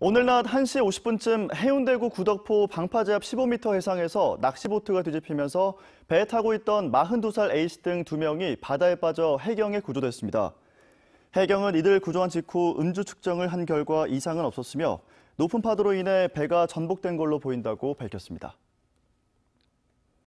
오늘 낮 1시 50분쯤 해운대구 구덕포 방파제앞 15m 해상에서 낚시보트가 뒤집히면서 배에 타고 있던 42살 A씨 등 2명이 바다에 빠져 해경에 구조됐습니다. 해경은 이들 구조한 직후 음주 측정을 한 결과 이상은 없었으며 높은 파도로 인해 배가 전복된 걸로 보인다고 밝혔습니다.